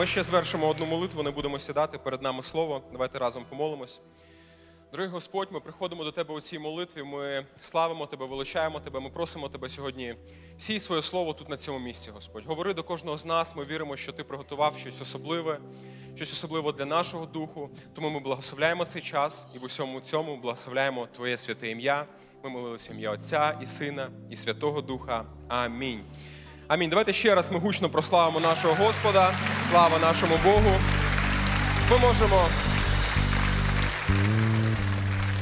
Ми ще звершимо одну молитву, не будемо сідати перед нами слово. Давайте разом помолимось. Дорогий Господь, ми приходимо до Тебе у цій молитві. Ми славимо Тебе, величаємо Тебе, ми просимо Тебе сьогодні. Сій своє слово тут на цьому місці, Господь. Говори до кожного з нас. Ми віримо, що Ти приготував щось особливе, щось особливе для нашого духу. Тому ми благословляємо цей час і в усьому цьому благословляємо Твоє святе ім'я. Ми молилися ім'я Отця і Сина, і Святого Духа. Амінь. Амінь. Давайте ще раз ми гучно прославимо нашого Господа. Слава нашому Богу. Ми можемо,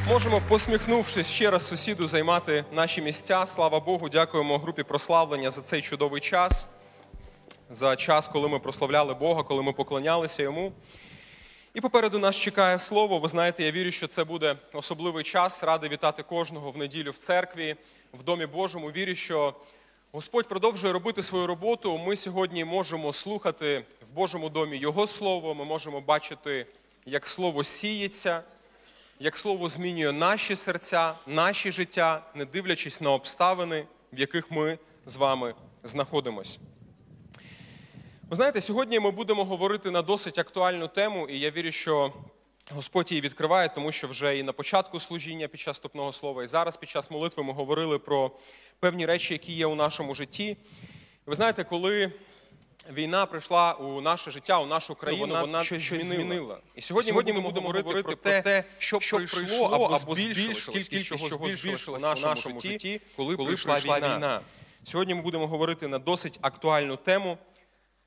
можемо, посміхнувшись ще раз сусіду, займати наші місця. Слава Богу, дякуємо групі прославлення за цей чудовий час, за час, коли ми прославляли Бога, коли ми поклонялися йому. І попереду нас чекає слово. Ви знаєте, я вірю, що це буде особливий час. Ради вітати кожного в неділю в церкві, в Домі Божому. Вірю, що Господь продовжує робити свою роботу. Ми сьогодні можемо слухати в Божому домі Його Слово. Ми можемо бачити, як слово сіється, як слово змінює наші серця, наші життя, не дивлячись на обставини, в яких ми з вами знаходимось. Ви знаєте, сьогодні ми будемо говорити на досить актуальну тему, і я вірю, що Господь її відкриває, тому що вже і на початку служіння під час ступного слова, і зараз під час молитви ми говорили про певні речі, які є у нашому житті. Ви знаєте, коли війна прийшла у наше життя, у нашу ну, країну, вона, вона щось змінила. змінила. І сьогодні, сьогодні ми будемо говорити про те, що, що прийшло або збільшилось, кількість чого збільшилось у нашому житті, коли, коли прийшла війна. війна. Сьогодні ми будемо говорити на досить актуальну тему.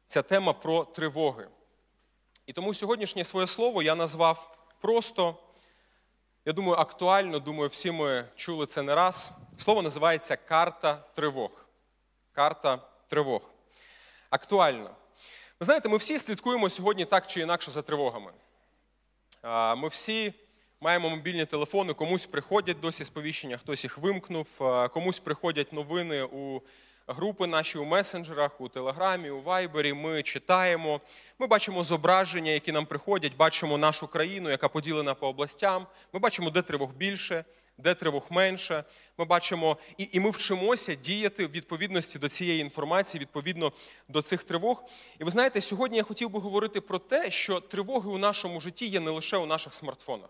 Ця тема про тривоги. І тому сьогоднішнє своє слово я назвав просто, я думаю, актуально, думаю, всі ми чули це не раз. Слово називається карта тривог. Карта тривог. Актуально. Ви знаєте, ми всі слідкуємо сьогодні так чи інакше за тривогами. Ми всі маємо мобільні телефони, комусь приходять досі сповіщення, хтось їх вимкнув, комусь приходять новини у групи наші у месенджерах, у Телеграмі, у Вайбері. Ми читаємо, ми бачимо зображення, які нам приходять, бачимо нашу країну, яка поділена по областям. Ми бачимо, де тривог більше, де тривог менше. Ми бачимо і, і ми вчимося діяти в відповідності до цієї інформації, відповідно до цих тривог. І ви знаєте, сьогодні я хотів би говорити про те, що тривоги у нашому житті є не лише у наших смартфонах.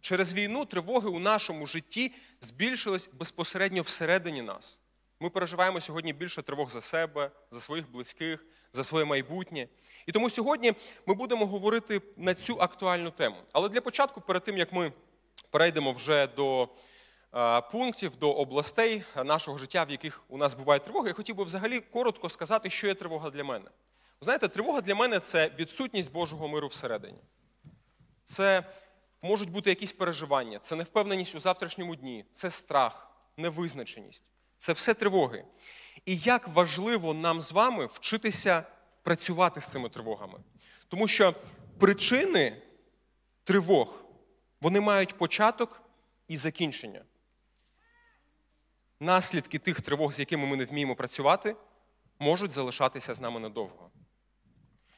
Через війну тривоги у нашому житті збільшились безпосередньо всередині нас. Ми переживаємо сьогодні більше тривог за себе, за своїх близьких, за своє майбутнє. І тому сьогодні ми будемо говорити на цю актуальну тему. Але для початку, перед тим як ми перейдемо вже до е, пунктів, до областей нашого життя, в яких у нас буває тривога, я хотів би взагалі коротко сказати, що є тривога для мене. Ви Знаєте, тривога для мене це відсутність Божого миру всередині. Це можуть бути якісь переживання, це невпевненість у завтрашньому дні, це страх, невизначеність. Це все тривоги. І як важливо нам з вами вчитися працювати з цими тривогами. Тому що причини тривог вони мають початок і закінчення. Наслідки тих тривог, з якими ми не вміємо працювати, можуть залишатися з нами надовго.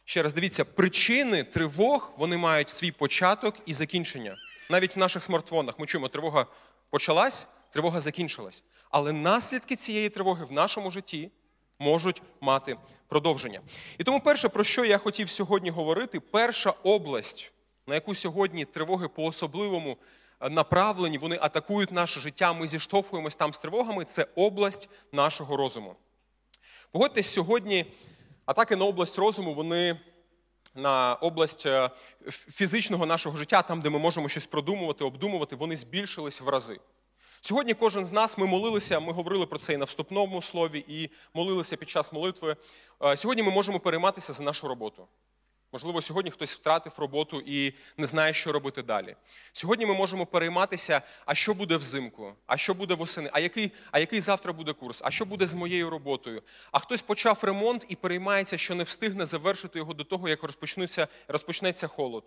Ще раз дивіться, причини тривог вони мають свій початок і закінчення. Навіть в наших смартфонах ми чуємо, тривога почалась, тривога закінчилась але наслідки цієї тривоги в нашому житті можуть мати продовження. І тому, перше, про що я хотів сьогодні говорити, перша область, на яку сьогодні тривоги по особливому е, направлені, вони атакують наше життя, ми зіштовхуємось там з тривогами, це область нашого розуму. Погодьтесь, сьогодні атаки на область розуму, вони. На область е, фізичного нашого життя, там, де ми можемо щось продумувати, обдумувати, вони збільшились в рази. Сьогодні кожен з нас ми молилися, ми говорили про це і на вступному слові, і молилися під час молитви. Е, сьогодні ми можемо перейматися за нашу роботу. Можливо, сьогодні хтось втратив роботу і не знає, що робити далі. Сьогодні ми можемо перейматися, а що буде взимку, а що буде восени, а який а який завтра буде курс, а що буде з моєю роботою. А хтось почав ремонт і переймається, що не встигне завершити його до того, як розпочнеться холод.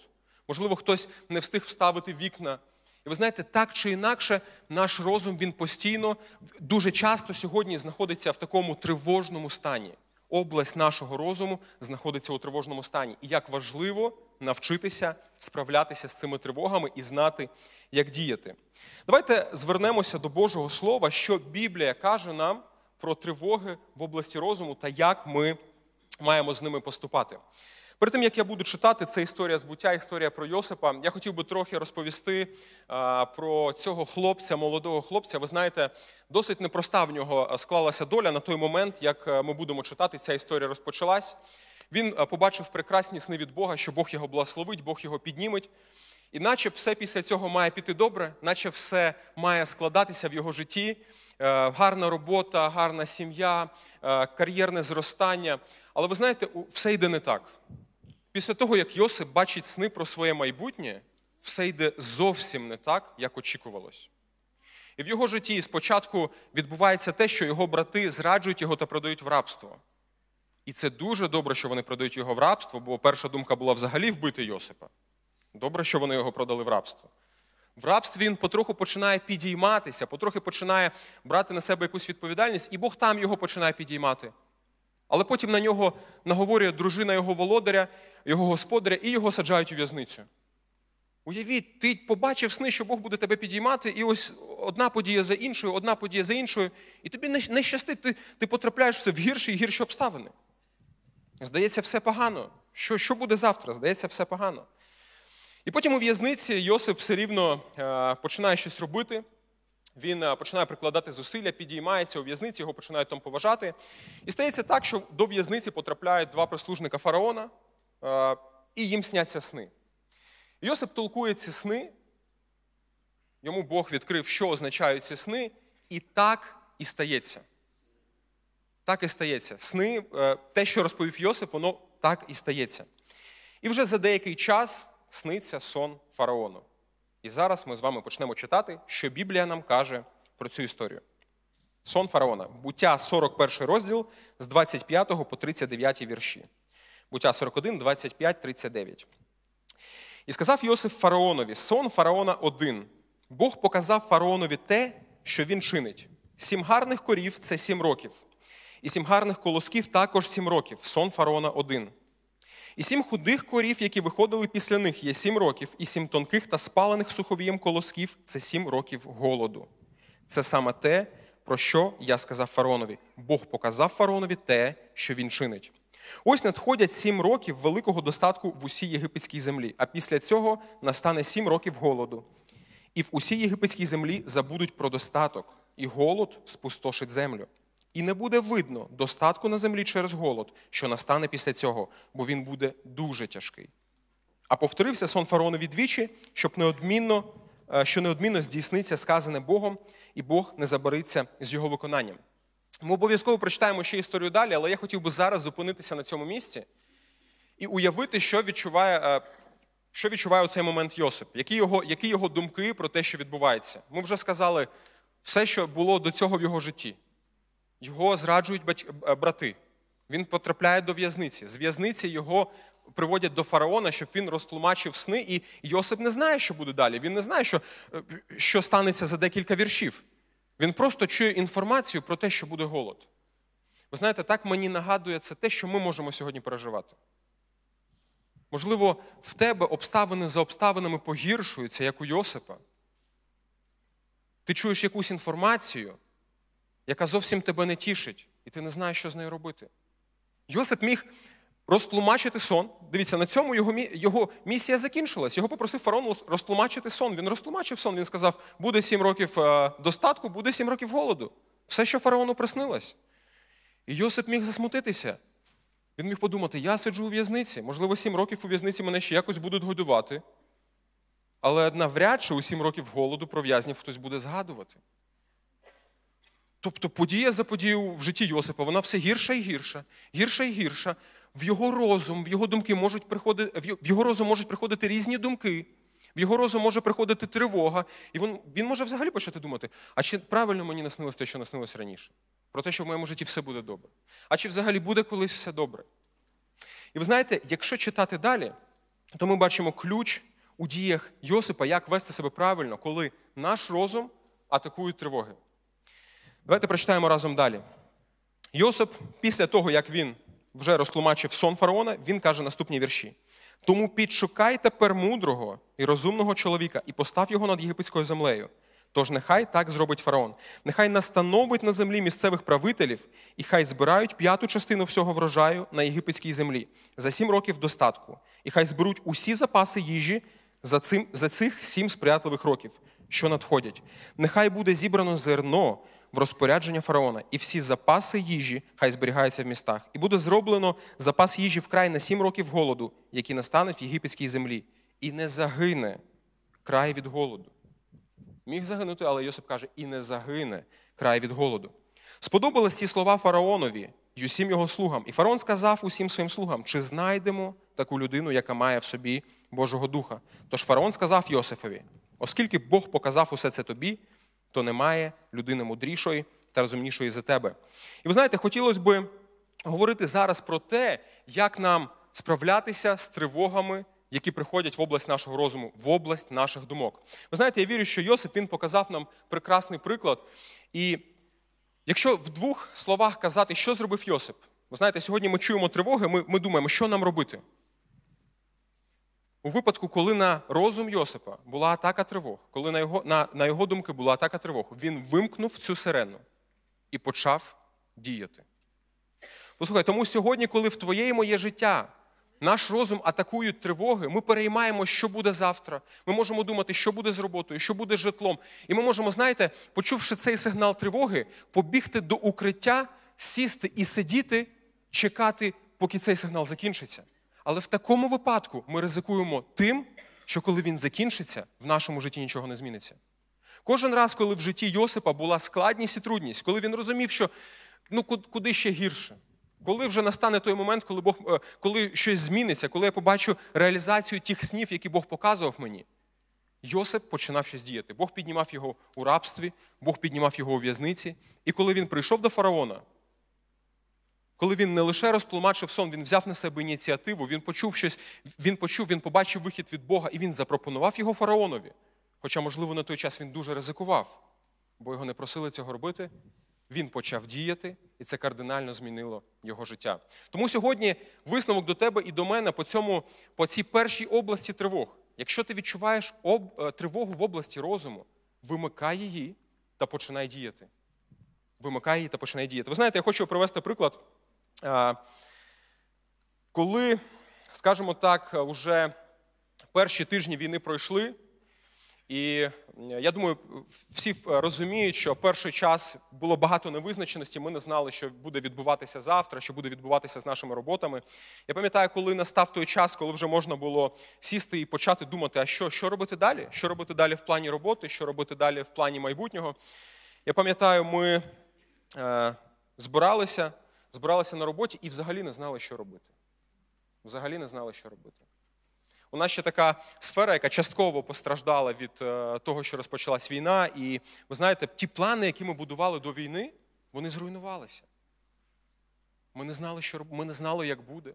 Можливо, хтось не встиг вставити вікна. І ви знаєте, так чи інакше, наш розум він постійно дуже часто сьогодні знаходиться в такому тривожному стані. Область нашого розуму знаходиться у тривожному стані. І як важливо навчитися справлятися з цими тривогами і знати, як діяти. Давайте звернемося до Божого Слова, що Біблія каже нам про тривоги в області розуму та як ми маємо з ними поступати. Перед тим, як я буду читати, це історія збуття, історія про Йосипа. Я хотів би трохи розповісти е, про цього хлопця, молодого хлопця. Ви знаєте, досить непроста в нього е, склалася доля на той момент, як е, ми будемо читати, ця історія розпочалась. Він побачив прекрасні сни від Бога, що Бог його благословить, Бог його підніметь. І наче все після цього має піти добре, наче все має складатися в його житті. Гарна робота, гарна сім'я, кар'єрне зростання. Але ви знаєте, все йде не так. Після того, як Йосип бачить сни про своє майбутнє, все йде зовсім не так, як очікувалось. І в його житті спочатку відбувається те, що його брати зраджують його та продають в рабство. І це дуже добре, що вони продають його в рабство, бо перша думка була взагалі вбити Йосипа. Добре, що вони його продали в рабство. В рабстві він потроху починає підійматися, потрохи починає брати на себе якусь відповідальність, і Бог там його починає підіймати. Але потім на нього наговорює дружина його володаря, його господаря і його саджають у в'язницю. Уявіть, ти побачив сни, що Бог буде тебе підіймати, і ось одна подія за іншою, одна подія за іншою, і тобі не щастить, ти ти потрапляєш все в гірші і гірші обставини. Здається, все погано. Що що буде завтра? Здається, все погано. І потім у в'язниці Йосип все рівно е, починає щось робити. Він е, починає прикладати зусилля, підіймається у в'язниці, його починають там поважати. І стається так, що до в'язниці потрапляють два прислужника фараона. Е, і їм сняться сни. Йосип толкує ці сни, йому Бог відкрив, що означають ці сни, і так і стається. Так і стається. Сни, е, те, що розповів Йосип, воно так і стається. І вже за деякий час сниться сон фараону. І зараз ми з вами почнемо читати, що Біблія нам каже про цю історію. Сон фараона, буття 41 розділ з 25 по 39 вірші. Буття 41, 25, 39. І сказав Йосиф фараонові: Сон фараона один. Бог показав фараонові те, що він чинить. Сім гарних корів це сім років, і сім гарних колосків також сім років. Сон фараона один. І сім худих корів, які виходили після них, є сім років, і сім тонких та спалених суховієм колосків це сім років голоду. Це саме те, про що я сказав фаронові. Бог показав фаронові те, що він чинить. Ось надходять сім років великого достатку в усій єгипетській землі, а після цього настане сім років голоду. І в усій єгипетській землі забудуть про достаток, і голод спустошить землю. І не буде видно достатку на землі через голод, що настане після цього, бо він буде дуже тяжкий. А повторився сон фараонові двічі, щоб неодмінно, е, що неодмінно здійсниться сказане Богом, і Бог не забариться з його виконанням. Ми обов'язково прочитаємо ще історію далі, але я хотів би зараз зупинитися на цьому місці і уявити, що відчуває е, що відчуває у цей момент Йосип, які його які його думки про те, що відбувається. Ми вже сказали все, що було до цього в його житті. Його зраджують е, брати. Він потрапляє до в'язниці. З в'язниці його приводять до фараона, щоб він розтлумачив сни. І Йосип не знає, що буде далі. Він не знає, що, е, що станеться за декілька віршів. Він просто чує інформацію про те, що буде голод. Ви знаєте, так мені нагадує це те, що ми можемо сьогодні переживати. Можливо, в тебе обставини за обставинами погіршуються, як у Йосипа. Ти чуєш якусь інформацію, яка зовсім тебе не тішить, і ти не знаєш, що з нею робити. Йосип міг розтлумачити сон. Дивіться, на цьому його його місія закінчилась. Його попросив фараон розтлумачити сон. Він розтлумачив сон. Він сказав: буде сім років е, достатку, буде сім років голоду. Все, що фараону приснилось. І Йосип міг засмутитися. Він міг подумати, я сиджу у в'язниці, можливо, сім років у в'язниці мене ще якось будуть годувати. Але навряд чи у сім років голоду про в'язнів хтось буде згадувати. Тобто подія за подією в житті Йосипа, вона все гірша і гірша, гірша і гірша в його розум, в його думки можуть приходити, в його розум можуть приходити різні думки, в його розум може приходити тривога, і він він може взагалі почати думати, а чи правильно мені наснилось те, що наснилось раніше? Про те, що в моєму житті все буде добре. А чи взагалі буде колись все добре? І ви знаєте, якщо читати далі, то ми бачимо ключ у діях Йосипа, як вести себе правильно, коли наш розум атакує тривоги. Давайте прочитаємо разом далі. Йосип, після того, як він вже розтлумачив сон фараона, він каже наступні вірші. Тому підшукай тепер мудрого і розумного чоловіка і постав його над єгипетською землею. Тож нехай так зробить фараон. Нехай настановить на землі місцевих правителів, і хай збирають п'яту частину всього врожаю на єгипетській землі за сім років достатку, і хай зберуть усі запаси їжі за цим, за цих сім сприятливих років, що надходять. Нехай буде зібрано зерно в розпорядження фараона, і всі запаси їжі хай зберігаються в містах, і буде зроблено запас їжі вкрай на сім років голоду, які настануть в єгипетській землі, і не загине край від голоду. Міг загинути, але Йосип каже: і не загине край від голоду. Сподобались ці слова фараонові й усім його слугам. І фараон сказав усім своїм слугам: чи знайдемо таку людину, яка має в собі Божого Духа? Тож фараон сказав Йосифові: оскільки Бог показав усе це тобі, то немає людини мудрішої та розумнішої за тебе. І ви знаєте, хотілося б говорити зараз про те, як нам справлятися з тривогами. Які приходять в область нашого розуму, в область наших думок. Ви знаєте, я вірю, що Йосип він показав нам прекрасний приклад. І якщо в двох словах казати, що зробив Йосип, ви знаєте, сьогодні ми чуємо тривоги, ми ми думаємо, що нам робити у випадку, коли на розум Йосипа була атака тривог, коли на його, на, на його думки була атака тривог, він вимкнув цю сирену і почав діяти. Послухай, тому сьогодні, коли в твоє і моє життя наш розум атакує тривоги, ми переймаємо, що буде завтра. Ми можемо думати, що буде з роботою, що буде з житлом. І ми можемо, знаєте, почувши цей сигнал тривоги, побігти до укриття, сісти і сидіти, чекати, поки цей сигнал закінчиться. Але в такому випадку ми ризикуємо тим, що коли він закінчиться, в нашому житті нічого не зміниться. Кожен раз, коли в житті Йосипа була складність і трудність, коли він розумів, що ну куди ще гірше, коли вже настане той момент, коли Бог, е, коли щось зміниться, коли я побачу реалізацію тих снів, які Бог показував мені, Йосип починав щось діяти. Бог піднімав його у рабстві, Бог піднімав його у в'язниці. І коли він прийшов до фараона, коли він не лише розтлумачив сон, він взяв на себе ініціативу, він почув щось, він почув, він побачив вихід від Бога, і він запропонував його фараонові. Хоча, можливо, на той час він дуже ризикував, бо його не просили цього робити. Він почав діяти, і це кардинально змінило його життя. Тому сьогодні висновок до тебе і до мене по цьому, по цій першій області тривог. Якщо ти відчуваєш об, е, тривогу в області розуму, вимикай її та починай діяти. Вимикай її та починай діяти. Ви знаєте, я хочу привести приклад. Коли, скажімо так, вже перші тижні війни пройшли, і я думаю, всі розуміють, що перший час було багато невизначеності. Ми не знали, що буде відбуватися завтра, що буде відбуватися з нашими роботами. Я пам'ятаю, коли настав той час, коли вже можна було сісти і почати думати, а що, що робити далі? Що робити далі в плані роботи, що робити далі в плані майбутнього. Я пам'ятаю, ми е, збиралися збиралися на роботі і взагалі не знали, що робити. Взагалі не знали, що робити. У нас ще така сфера, яка частково постраждала від е, того, що розпочалась війна. І ви знаєте, ті плани, які ми будували до війни, вони зруйнувалися. Ми не знали, що ми не знали, як буде.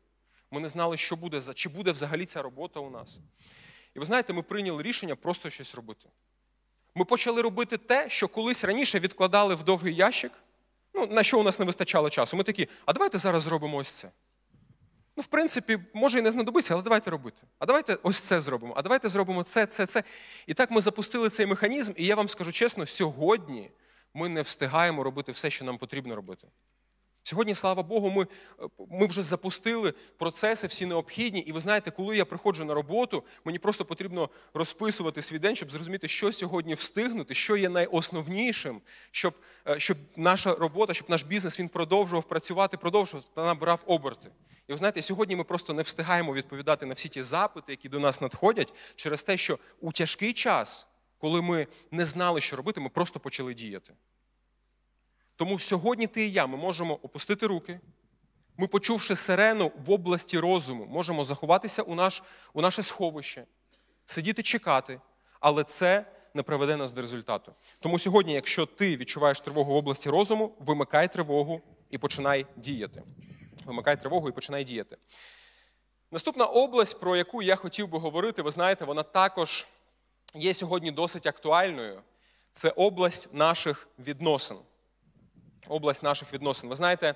Ми не знали, що буде чи буде взагалі ця робота у нас. І ви знаєте, ми прийняли рішення просто щось робити. Ми почали робити те, що колись раніше відкладали в довгий ящик, Ну, на що у нас не вистачало часу? Ми такі, а давайте зараз зробимо ось це. Ну, в принципі, може і не знадобиться, але давайте робити. А давайте ось це зробимо, а давайте зробимо це, це, це. І так ми запустили цей механізм, і я вам скажу чесно, сьогодні ми не встигаємо робити все, що нам потрібно робити. Сьогодні, слава Богу, ми ми вже запустили процеси всі необхідні. І ви знаєте, коли я приходжу на роботу, мені просто потрібно розписувати свій день, щоб зрозуміти, що сьогодні встигнути, що є найосновнішим, щоб е, щоб наша робота, щоб наш бізнес він продовжував працювати, продовжував та набирав оберти. І ви знаєте, сьогодні ми просто не встигаємо відповідати на всі ті запити, які до нас надходять, через те, що у тяжкий час, коли ми не знали, що робити, ми просто почали діяти. Тому сьогодні ти і я ми можемо опустити руки. Ми, почувши сирену в області розуму, можемо заховатися у наш, у наше сховище, сидіти чекати, але це не приведе нас до результату. Тому сьогодні, якщо ти відчуваєш тривогу в області розуму, вимикай тривогу і починай діяти. Вимикай тривогу і починай діяти. Наступна область, про яку я хотів би говорити, ви знаєте, вона також є сьогодні досить актуальною. Це область наших відносин область наших відносин. Ви знаєте,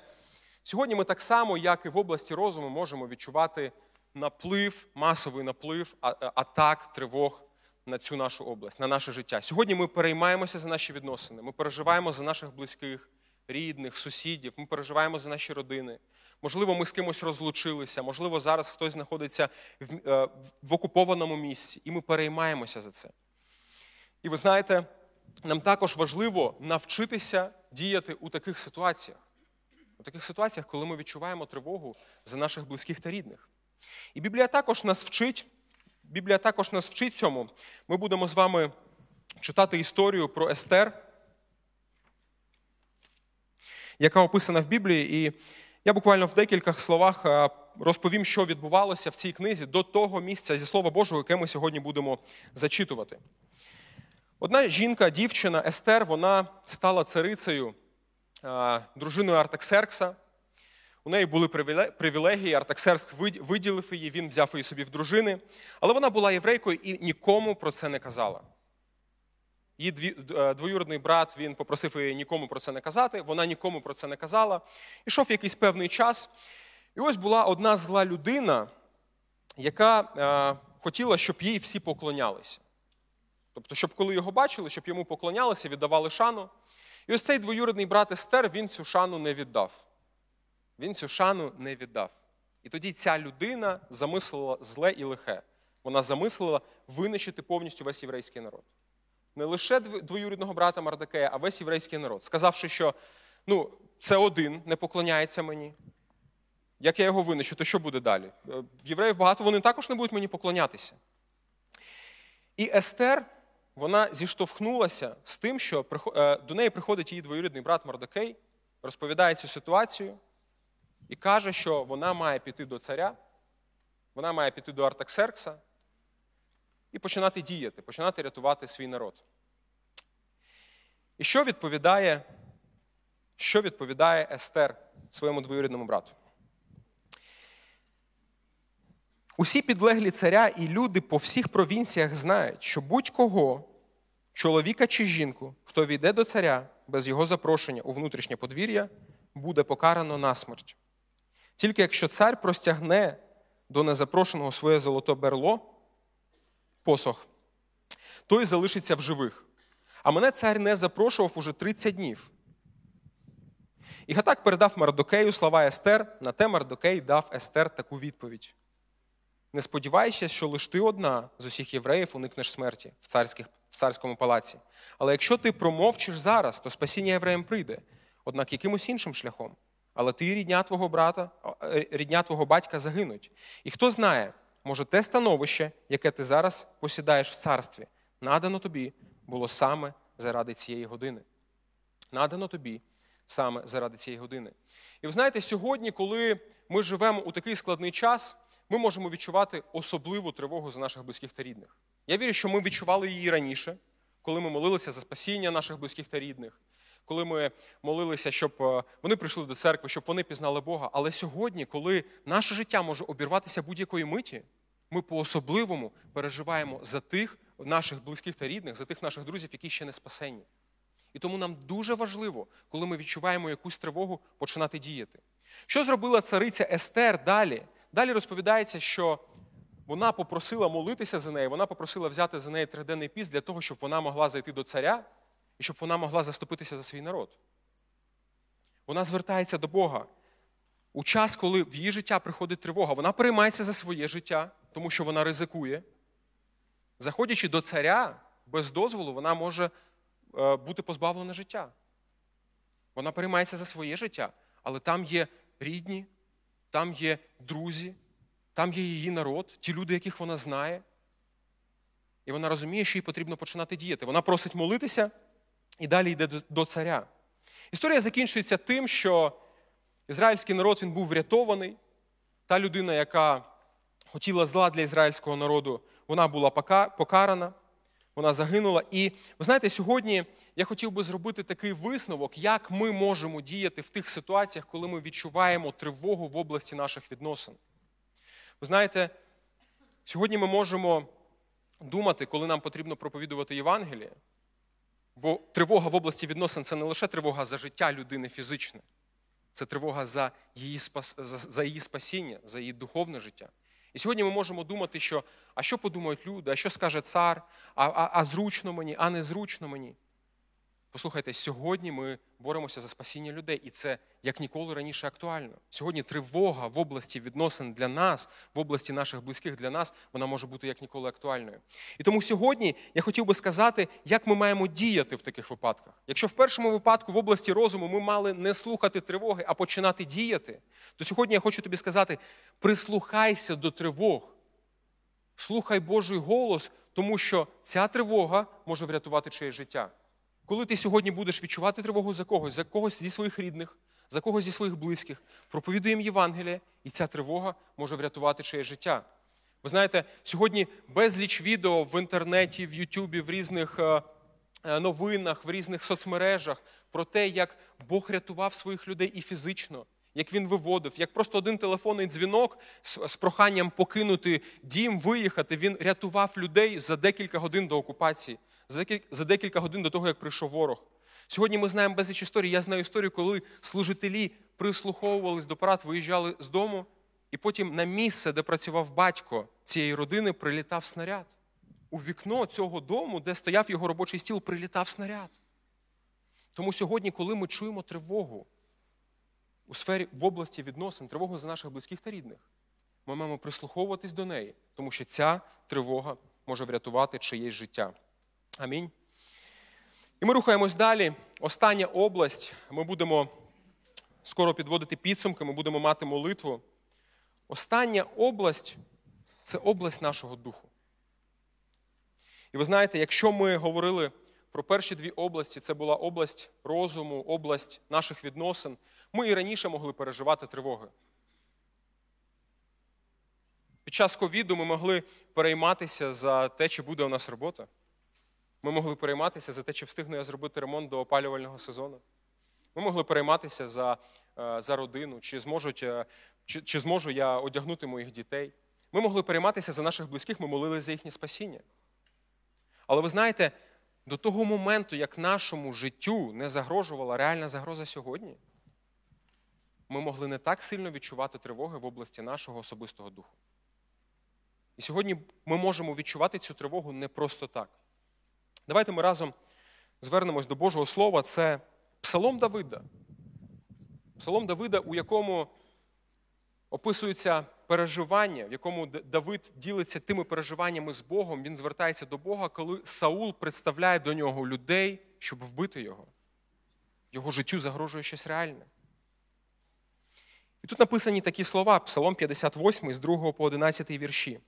сьогодні ми так само, як і в області розуму, можемо відчувати наплив, масовий наплив е, атак, тривог на цю нашу область, на наше життя. Сьогодні ми переймаємося за наші відносини, ми переживаємо за наших близьких, рідних, сусідів, ми переживаємо за наші родини. Можливо, ми з кимось розлучилися, можливо, зараз хтось знаходиться в, е, в окупованому місці, і ми переймаємося за це. І ви знаєте нам також важливо навчитися діяти у таких ситуаціях, у таких ситуаціях, коли ми відчуваємо тривогу за наших близьких та рідних. І Біблія також нас вчить. Біблія також нас вчить цьому. Ми будемо з вами читати історію про Естер, яка описана в Біблії. І я буквально в декількох словах е, розповім, що відбувалося в цій книзі до того місця зі Слова Божого, яке ми сьогодні будемо зачитувати. Одна жінка, дівчина Естер, вона стала царицею дружиною Артаксеркса. У неї були привілегії, Артаксеркс виділив її, він взяв її собі в дружини. Але вона була єврейкою і нікому про це не казала. Її е, двоюродний брат він попросив її нікому про це не казати, вона нікому про це не казала. Ішов якийсь певний час. І ось була одна зла людина, яка е, хотіла, щоб їй всі поклонялися. Тобто, щоб коли його бачили, щоб йому поклонялися, віддавали шану. І ось цей двоюродний брат Естер, він цю шану не віддав. Він цю шану не віддав. І тоді ця людина замислила зле і лихе. Вона замислила винищити повністю весь єврейський народ. Не лише двоюрідного брата Мардакея, а весь єврейський народ, сказавши, що ну, це один не поклоняється мені. Як я його винищу, то що буде далі? Е, євреїв багато вони також не будуть мені поклонятися. І Естер вона зіштовхнулася з тим, що е, до неї приходить її двоюрідний брат Мордокей, розповідає цю ситуацію і каже, що вона має піти до царя, вона має піти до Артаксеркса і починати діяти, починати рятувати свій народ. І що відповідає, що відповідає Естер своєму двоюрідному брату? Усі підлеглі царя і люди по всіх провінціях знають, що будь-кого, чоловіка чи жінку, хто війде до царя без його запрошення у внутрішнє подвір'я, буде покарано на смерть. Тільки якщо цар простягне до незапрошеного своє золото берло, посох, той залишиться в живих. А мене цар не запрошував уже 30 днів. І Гатак передав Мардокею слова Естер, на те Мардокей дав Естер таку відповідь. Не сподівайся, що лиш ти одна з усіх євреїв уникнеш смерті в царських, в царському палаці. Але якщо ти промовчиш зараз, то спасіння євреям прийде, однак якимось іншим шляхом. Але ти і рідня твого брата, е, рідня твого батька загинуть. І хто знає, може, те становище, яке ти зараз посідаєш в царстві, надано тобі було саме заради цієї години. Надано тобі саме заради цієї години. І ви знаєте, сьогодні, коли ми живемо у такий складний час ми можемо відчувати особливу тривогу за наших близьких та рідних. Я вірю, що ми відчували її раніше, коли ми молилися за спасіння наших близьких та рідних, коли ми молилися, щоб е, вони прийшли до церкви, щоб вони пізнали Бога. Але сьогодні, коли наше життя може обірватися будь-якої миті, ми по-особливому переживаємо за тих наших близьких та рідних, за тих наших друзів, які ще не спасені. І тому нам дуже важливо, коли ми відчуваємо якусь тривогу, починати діяти. Що зробила цариця Естер далі? Далі розповідається, що вона попросила молитися за неї, вона попросила взяти за неї триденний піст для того, щоб вона могла зайти до царя і щоб вона могла заступитися за свій народ. Вона звертається до Бога. У час, коли в її життя приходить тривога, вона переймається за своє життя, тому що вона ризикує. Заходячи до царя без дозволу, вона може е, бути позбавлена життя. Вона переймається за своє життя, але там є рідні, там є друзі, там є її народ, ті люди, яких вона знає. І вона розуміє, що їй потрібно починати діяти. Вона просить молитися і далі йде до царя. Історія закінчується тим, що ізраїльський народ він був врятований. Та людина, яка хотіла зла для ізраїльського народу, вона була покарана вона загинула. І ви знаєте, сьогодні я хотів би зробити такий висновок, як ми можемо діяти в тих ситуаціях, коли ми відчуваємо тривогу в області наших відносин. Ви знаєте, сьогодні ми можемо думати, коли нам потрібно проповідувати Євангеліє, бо тривога в області відносин це не лише тривога за життя людини фізичне, це тривога за її спас... за її спасіння, за її духовне життя. І сьогодні ми можемо думати, що а що подумають люди, а що скаже цар, а, а, а зручно мені, а не зручно мені. Послухайте, сьогодні ми боремося за спасіння людей, і це як ніколи раніше актуально. Сьогодні тривога в області відносин для нас, в області наших близьких для нас, вона може бути як ніколи актуальною. І тому сьогодні я хотів би сказати, як ми маємо діяти в таких випадках. Якщо в першому випадку в області розуму ми мали не слухати тривоги, а починати діяти, то сьогодні я хочу тобі сказати: прислухайся до тривог, слухай Божий голос, тому що ця тривога може врятувати чиє життя. Коли ти сьогодні будеш відчувати тривогу за когось, за когось зі своїх рідних, за когось зі своїх близьких, проповідуй їм Євангеліє, і ця тривога може врятувати чиє життя. Ви знаєте, сьогодні безліч відео в інтернеті, в Ютубі, в різних е, е, новинах, в різних соцмережах про те, як Бог рятував своїх людей і фізично. Як він виводив, як просто один телефонний дзвінок з проханням покинути дім, виїхати, він рятував людей за декілька годин до окупації за декілька годин до того, як прийшов ворог. Сьогодні ми знаємо безліч історій. Я знаю історію, коли служителі прислуховувались до парад, виїжджали з дому, і потім на місце, де працював батько цієї родини, прилітав снаряд. У вікно цього дому, де стояв його робочий стіл, прилітав снаряд. Тому сьогодні, коли ми чуємо тривогу у сфері в області відносин, тривогу за наших близьких та рідних, ми маємо прислуховуватись до неї, тому що ця тривога може врятувати чиєсь життя. Амінь. І ми рухаємось далі. Остання область. Ми будемо скоро підводити підсумки, ми будемо мати молитву. Остання область це область нашого духу. І ви знаєте, якщо ми говорили про перші дві області, це була область розуму, область наших відносин, ми і раніше могли переживати тривоги. Під час ковіду ми могли перейматися за те, чи буде у нас робота. Ми могли перейматися за те, чи встигну я зробити ремонт до опалювального сезону. Ми могли перейматися за е, за родину, чи, зможуть, е, чи, чи зможу я одягнути моїх дітей. Ми могли перейматися за наших близьких, ми молилися за їхнє спасіння. Але ви знаєте, до того моменту, як нашому життю не загрожувала реальна загроза сьогодні, ми могли не так сильно відчувати тривоги в області нашого особистого духу. І сьогодні ми можемо відчувати цю тривогу не просто так. Давайте ми разом звернемось до Божого Слова. Це Псалом Давида. Псалом Давида, у якому описуються переживання, в якому Давид ділиться тими переживаннями з Богом. Він звертається до Бога, коли Саул представляє до нього людей, щоб вбити його. Його життю загрожує щось реальне. І тут написані такі слова, Псалом 58, з 2 по 11 вірші.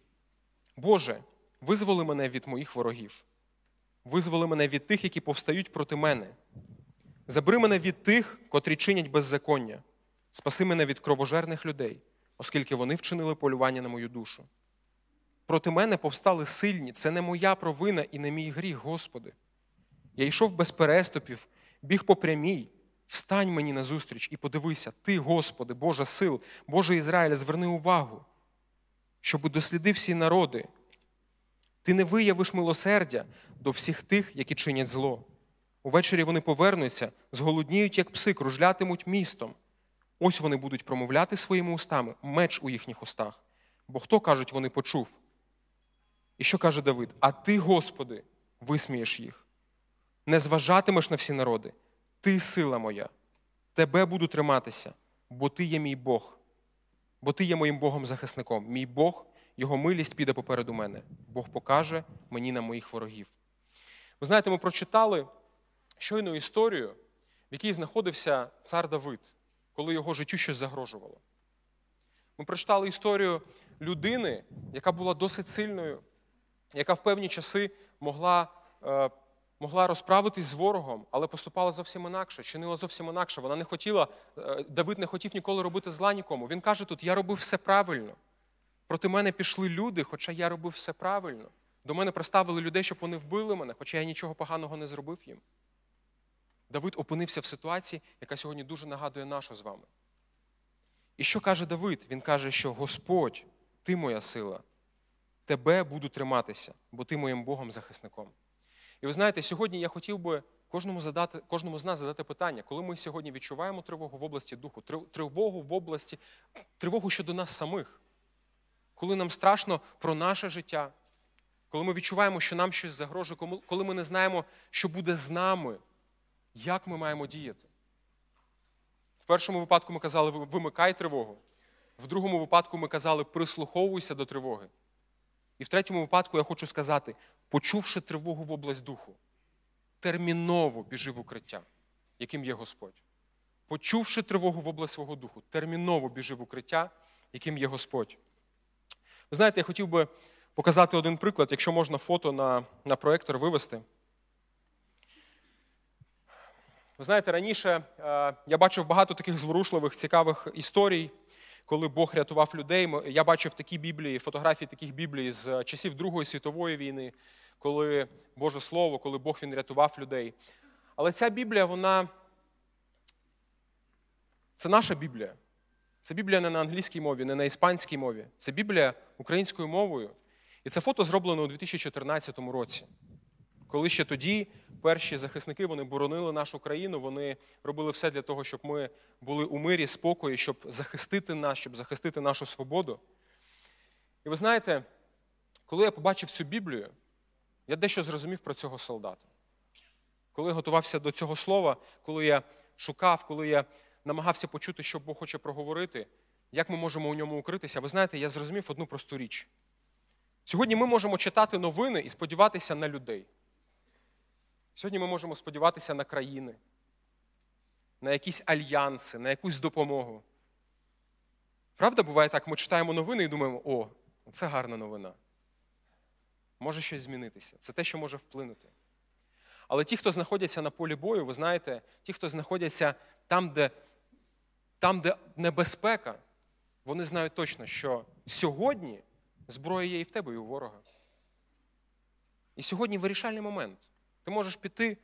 Боже, визволи мене від моїх ворогів. Визволи мене від тих, які повстають проти мене. Забери мене від тих, котрі чинять беззаконня, спаси мене від кровожерних людей, оскільки вони вчинили полювання на мою душу. Проти мене повстали сильні, це не моя провина і не мій гріх, Господи. Я йшов без переступів, біг по прямій. Встань мені назустріч і подивися, Ти, Господи, Божа сил, Боже Ізраїля, зверни увагу, щоб дослідив всі народи. Ти не виявиш милосердя, до всіх тих, які чинять зло. Увечері вони повернуться, зголодніють, як пси, кружлятимуть містом. Ось вони будуть промовляти своїми устами меч у їхніх устах. Бо хто, кажуть, вони почув? І що каже Давид? А ти, Господи, висмієш їх. Не зважатимеш на всі народи, ти сила моя, тебе буду триматися, бо ти є мій Бог, бо ти є моїм Богом-захисником. Мій Бог, Його милість піде попереду мене. Бог покаже мені на моїх ворогів. Ви знаєте, ми прочитали щойну історію, в якій знаходився цар Давид, коли його життю щось загрожувало. Ми прочитали історію людини, яка була досить сильною, яка в певні часи могла е, могла розправитись з ворогом, але поступала зовсім інакше, чинила зовсім інакше. Вона не хотіла, е, Давид не хотів ніколи робити зла нікому. Він каже: тут: я робив все правильно. Проти мене пішли люди, хоча я робив все правильно. До мене приставили людей, щоб вони вбили мене, хоча я нічого поганого не зробив їм. Давид опинився в ситуації, яка сьогодні дуже нагадує нашу з вами. І що каже Давид? Він каже, що Господь, ти моя сила, тебе буду триматися, бо ти моїм Богом захисником. І ви знаєте, сьогодні я хотів би кожному задати, кожному з нас задати питання, коли ми сьогодні відчуваємо тривогу в області духу, тривогу в області, тривогу щодо нас самих, коли нам страшно про наше життя коли ми відчуваємо, що нам щось загрожує, коли ми не знаємо, що буде з нами, як ми маємо діяти? В першому випадку ми казали, вимикай тривогу, в другому випадку ми казали, прислуховуйся до тривоги. І в третьому випадку я хочу сказати, почувши тривогу в область духу, терміново біжи в укриття, яким є Господь. Почувши тривогу в область свого духу, терміново біжи в укриття, яким є Господь. Ви знаєте, я хотів би показати один приклад, якщо можна фото на, на проектор вивести. Ви знаєте, раніше е, я бачив багато таких зворушливих, цікавих історій, коли Бог рятував людей. Я бачив такі біблії, фотографії таких біблій з е, часів Другої світової війни, коли Боже Слово, коли Бог він рятував людей. Але ця Біблія, вона це наша Біблія. Це Біблія не на англійській мові, не на іспанській мові. Це Біблія українською мовою. І це фото зроблено у 2014 році, коли ще тоді перші захисники вони боронили нашу країну, вони робили все для того, щоб ми були у мирі, спокої, щоб захистити нас, щоб захистити нашу свободу. І ви знаєте, коли я побачив цю Біблію, я дещо зрозумів про цього солдата. Коли я готувався до цього слова, коли я шукав, коли я намагався почути, що Бог хоче проговорити, як ми можемо у ньому укритися, ви знаєте, я зрозумів одну просту річ. Сьогодні ми можемо читати новини і сподіватися на людей. Сьогодні ми можемо сподіватися на країни, на якісь альянси, на якусь допомогу. Правда, буває так, ми читаємо новини і думаємо, о, це гарна новина. Може щось змінитися. Це те, що може вплинути. Але ті, хто знаходяться на полі бою, ви знаєте, ті, хто знаходяться там, де, там, де небезпека, вони знають точно, що сьогодні Зброя є і в тебе, і у ворога. І сьогодні вирішальний момент. Ти можеш піти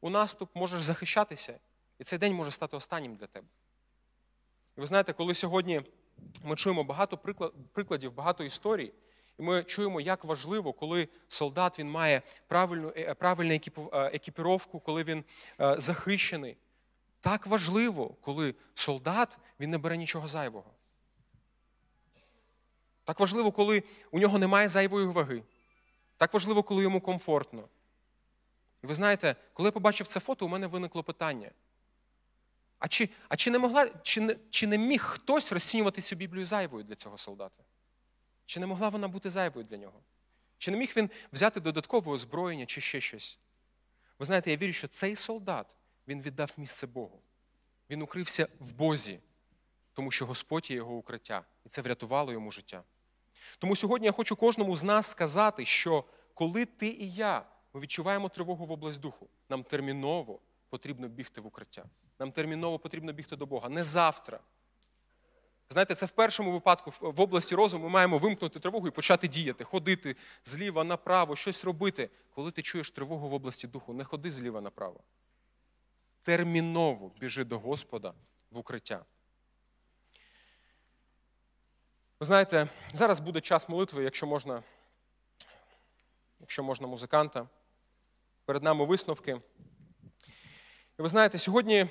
у наступ, можеш захищатися, і цей день може стати останнім для тебе. І ви знаєте, коли сьогодні ми чуємо багато прикладів, багато історій, і ми чуємо, як важливо, коли солдат він має правильну е, правильну е, екіпіровку, коли він е, захищений. Так важливо, коли солдат він не бере нічого зайвого. Так важливо, коли у нього немає зайвої ваги. Так важливо, коли йому комфортно. І ви знаєте, коли я побачив це фото, у мене виникло питання. А чи а чи, не могла, чи, не, чи не міг хтось розцінювати цю Біблію зайвою для цього солдата? Чи не могла вона бути зайвою для нього? Чи не міг він взяти додаткове озброєння чи ще щось? Ви знаєте, я вірю, що цей солдат він віддав місце Богу. Він укрився в Бозі, тому що Господь є його укриття, і це врятувало йому життя. Тому сьогодні я хочу кожному з нас сказати, що коли ти і я ми відчуваємо тривогу в область духу, нам терміново потрібно бігти в укриття. Нам терміново потрібно бігти до Бога. Не завтра. Знаєте, це в першому випадку в області розуму ми маємо вимкнути тривогу і почати діяти, ходити зліва направо, щось робити. Коли ти чуєш тривогу в області духу, не ходи зліва направо. Терміново біжи до Господа в укриття. Ви знаєте, зараз буде час молитви, якщо можна, якщо можна музиканта. Перед нами висновки. І ви знаєте, сьогодні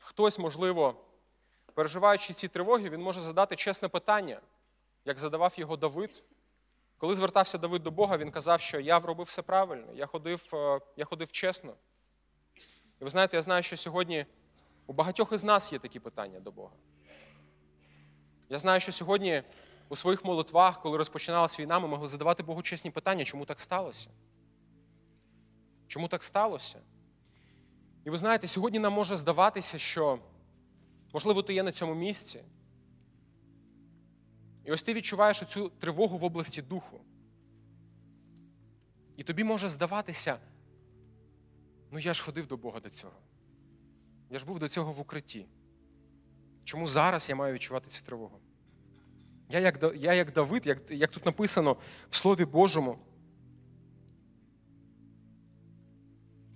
хтось, можливо, переживаючи ці тривоги, він може задати чесне питання, як задавав його Давид. Коли звертався Давид до Бога, він казав, що я вробив все правильно, я ходив, е, я ходив чесно. І ви знаєте, я знаю, що сьогодні у багатьох із нас є такі питання до Бога. Я знаю, що сьогодні у своїх молитвах, коли розпочиналася війна, ми могли задавати Богу чесні питання, чому так сталося? Чому так сталося? І ви знаєте, сьогодні нам може здаватися, що, можливо, ти є на цьому місці. І ось ти відчуваєш цю тривогу в області духу. І тобі може здаватися, ну я ж ходив до Бога до цього. Я ж був до цього в укритті. Чому зараз я маю відчувати цю тривогу? Я як я як Давид, як, як тут написано в Слові Божому.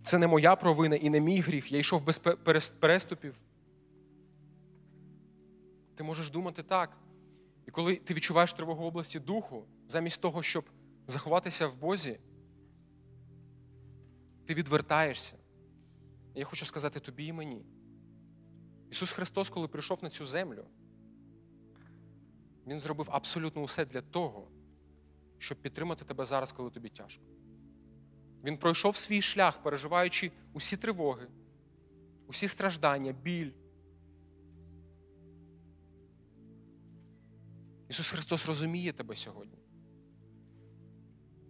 Це не моя провина і не мій гріх. Я йшов без переступів. Ти можеш думати так. І коли ти відчуваєш тривогу в області духу, замість того, щоб заховатися в Бозі, ти відвертаєшся. Я хочу сказати тобі і мені. Ісус Христос, коли прийшов на цю землю, Він зробив абсолютно усе для того, щоб підтримати тебе зараз, коли тобі тяжко. Він пройшов свій шлях, переживаючи усі тривоги, усі страждання, біль. Ісус Христос розуміє тебе сьогодні.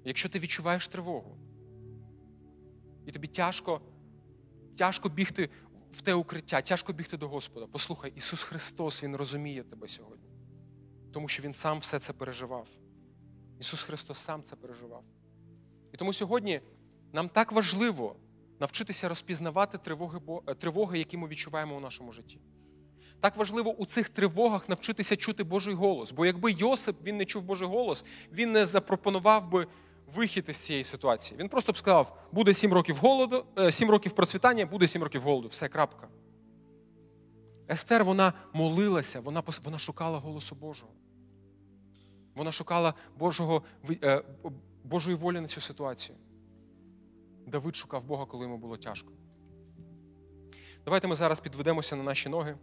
Якщо ти відчуваєш тривогу, і тобі тяжко, тяжко бігти в те укриття, тяжко бігти до Господа. Послухай, Ісус Христос, Він розуміє тебе сьогодні, тому що Він сам все це переживав. Ісус Христос сам це переживав. І тому сьогодні нам так важливо навчитися розпізнавати тривоги, е, тривоги, які ми відчуваємо у нашому житті. Так важливо у цих тривогах навчитися чути Божий голос. Бо якби Йосип він не чув Божий голос, він не запропонував би вихід із цієї ситуації. Він просто б сказав: буде сім років голоду, е, сім років процвітання, буде сім років голоду. Все, крапка. Естер, вона молилася, вона вона шукала голосу Божого. Вона шукала Божого, е, Божої волі на цю ситуацію. Давид шукав Бога, коли йому було тяжко. Давайте ми зараз підведемося на наші ноги.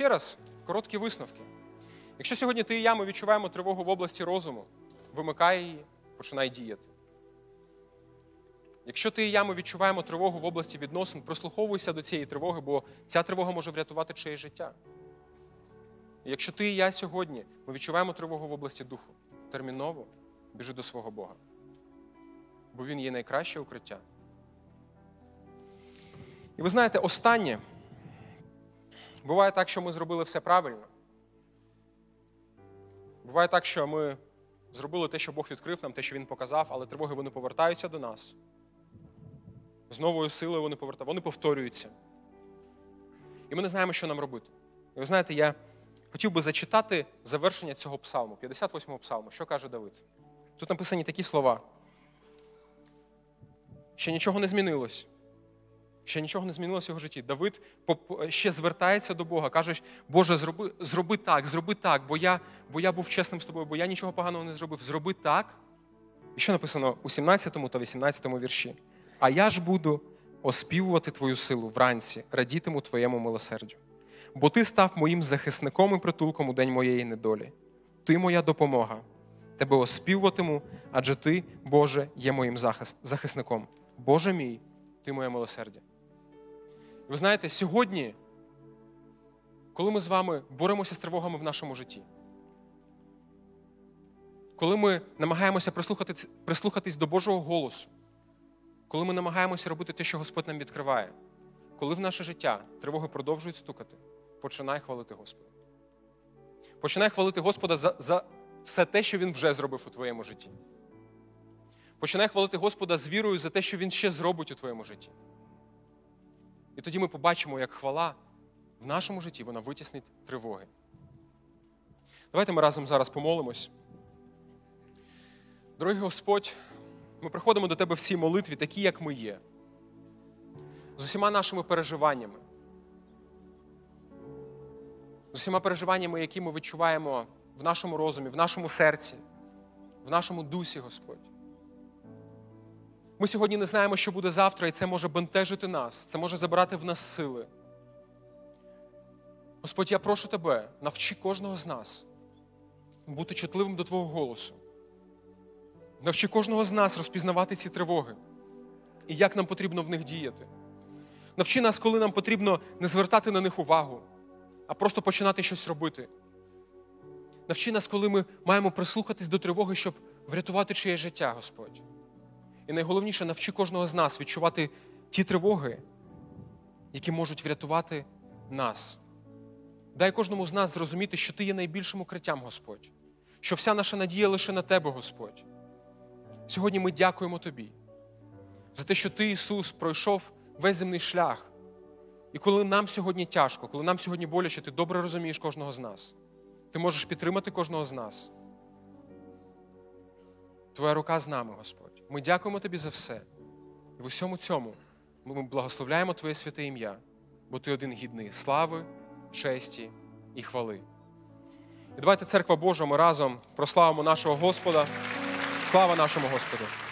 ще раз короткі висновки. Якщо сьогодні ти і я ми відчуваємо тривогу в області розуму, вимикай її, починай діяти. Якщо ти і я ми відчуваємо тривогу в області відносин, прослуховуйся до цієї тривоги, бо ця тривога може врятувати чиє життя. якщо ти і я сьогодні ми відчуваємо тривогу в області духу, терміново біжи до свого Бога, бо Він є найкраще укриття. І ви знаєте, останнє. Буває так, що ми зробили все правильно. Буває так, що ми зробили те, що Бог відкрив нам, те, що Він показав, але тривоги вони повертаються до нас. З новою силою вони повертаються, вони повторюються. І ми не знаємо, що нам робити. І ви знаєте, я хотів би зачитати завершення цього псалму, 58-го псалму, що каже Давид. Тут написані такі слова. Ще нічого не змінилось ще нічого не змінилося в його житті. Давид ще звертається до Бога, каже, Боже, зроби зроби так, зроби так, бо я бо я був чесним з тобою, бо я нічого поганого не зробив. Зроби так. І що написано у 17 та 18 вірші. А я ж буду оспівувати твою силу вранці, радітиму твоєму милосердю. Бо ти став моїм захисником і притулком у день моєї недолі. Ти моя допомога. Тебе оспівуватиму, адже ти, Боже, є моїм захисником. Боже мій, ти моє милосердя. Ви знаєте, сьогодні, коли ми з вами боремося з тривогами в нашому житті, коли ми намагаємося прислухати, прислухатись до Божого голосу, коли ми намагаємося робити те, що Господь нам відкриває, коли в наше життя тривоги продовжують стукати, починай хвалити Господа. Починай хвалити Господа за, за все те, що Він вже зробив у твоєму житті. Починай хвалити Господа з вірою за те, що Він ще зробить у твоєму житті. І тоді ми побачимо, як хвала в нашому житті вона витіснить тривоги. Давайте ми разом зараз помолимось. Дорогий Господь, ми приходимо до Тебе в молитві, такі, як ми є, з усіма нашими переживаннями, з усіма переживаннями, які ми відчуваємо в нашому розумі, в нашому серці, в нашому дусі, Господь. Ми сьогодні не знаємо, що буде завтра, і це може бентежити нас, це може забирати в нас сили. Господь, я прошу тебе, навчи кожного з нас бути чутливим до Твого голосу. Навчи кожного з нас розпізнавати ці тривоги і як нам потрібно в них діяти. Навчи нас, коли нам потрібно не звертати на них увагу, а просто починати щось робити. Навчи нас, коли ми маємо прислухатись до тривоги, щоб врятувати чиє життя, Господь. І найголовніше навчи кожного з нас відчувати ті тривоги, які можуть врятувати нас. Дай кожному з нас зрозуміти, що ти є найбільшим укриттям, Господь, що вся наша надія лише на Тебе, Господь. Сьогодні ми дякуємо Тобі за те, що Ти, Ісус, пройшов весь земний шлях. І коли нам сьогодні тяжко, коли нам сьогодні боляче, ти добре розумієш кожного з нас, ти можеш підтримати кожного з нас. Твоя рука з нами, Господь. Ми дякуємо Тобі за все. І в усьому цьому ми благословляємо Твоє святе ім'я, бо Ти один гідний слави, честі і хвали. І давайте, церква Божа, ми разом прославимо нашого Господа. Слава нашому Господу!